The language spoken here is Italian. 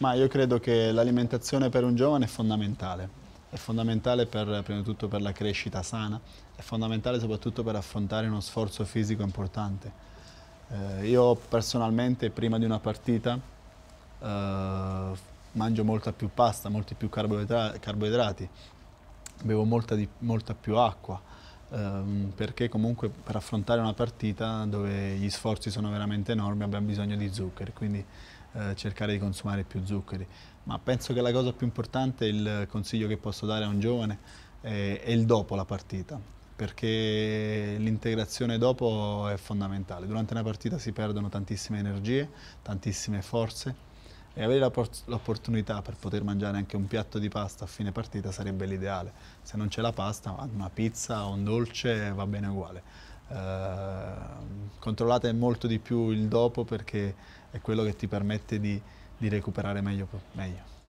Ma io credo che l'alimentazione per un giovane è fondamentale. È fondamentale per, prima di tutto per la crescita sana, è fondamentale soprattutto per affrontare uno sforzo fisico importante. Eh, io personalmente prima di una partita eh, mangio molta più pasta, molti più carboidrati, carboidrati bevo molta, di, molta, più acqua, ehm, perché comunque per affrontare una partita dove gli sforzi sono veramente enormi abbiamo bisogno di zuccheri, quindi eh, cercare di consumare più zuccheri, ma penso che la cosa più importante, il consiglio che posso dare a un giovane è, è il dopo la partita, perché l'integrazione dopo è fondamentale. Durante una partita si perdono tantissime energie, tantissime forze, e avere l'opportunità per poter mangiare anche un piatto di pasta a fine partita sarebbe l'ideale. Se non c'è la pasta, una pizza o un dolce va bene uguale. Eh, controllate molto di più il dopo perché è quello che ti permette di, di recuperare meglio. meglio.